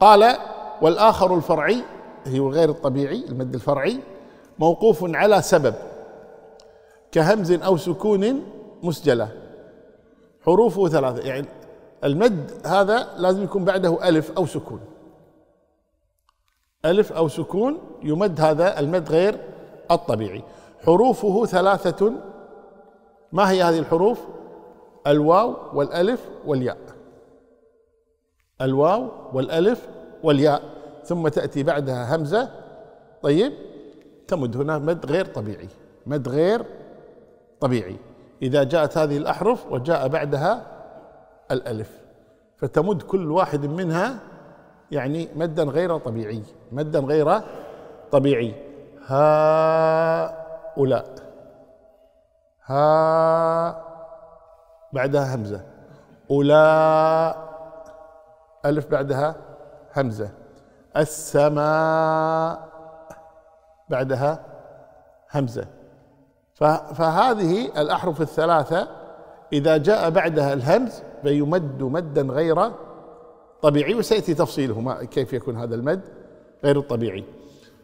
قال والآخر الفرعي هي غير الطبيعي المد الفرعي موقوف على سبب كهمز أو سكون مسجلة حروفه ثلاثة يعني المد هذا لازم يكون بعده ألف أو سكون ألف أو سكون يمد هذا المد غير الطبيعي حروفه ثلاثة ما هي هذه الحروف الواو والألف والياء الواو والألف والياء ثم تأتي بعدها همزة طيب تمد هنا مد غير طبيعي مد غير طبيعي إذا جاءت هذه الأحرف وجاء بعدها الألف فتمد كل واحد منها يعني مدا غير طبيعي مدا غير طبيعي هؤلاء ها بعدها همزة أولئك ألف بعدها همزة السماء بعدها همزة فهذه الأحرف الثلاثة إذا جاء بعدها الهمز فيمد مدا غير طبيعي وسيأتي تفصيله كيف يكون هذا المد غير الطبيعي